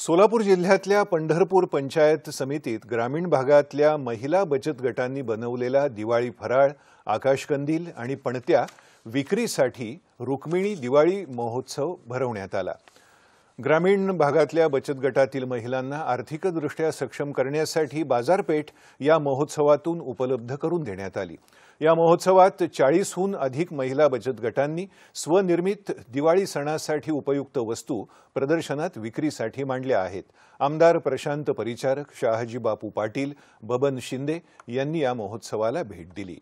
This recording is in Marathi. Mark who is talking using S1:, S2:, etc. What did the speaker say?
S1: सोलापूर जिल्ह्यातल्या पंढरपूर पंचायत समितीत ग्रामीण भागातल्या महिला बचत गटांनी बनवलेला दिवाळी फराळ आकाशकंदील आणि पणत्या विक्रीसाठी रुक्मिणी दिवाळी महोत्सव भरवण्यात आला ग्रामीण भागातल्या बचत गटातील महिलांना आर्थिकदृष्ट्या सक्षम करण्यासाठी बाजारपेठ या महोत्सवातून उपलब्ध करून देण्यात आली या महोत्सवात चाळीसहून अधिक महिला बचत गटांनी स्वनिर्मित दिवाळी सणासाठी उपयुक्त वस्तू प्रदर्शनात विक्रीसाठी मांडल्या आहेत आमदार प्रशांत परिचारक शहाजी बापू पाटील बबन शिंदे यांनी या महोत्सवाला भेट दिली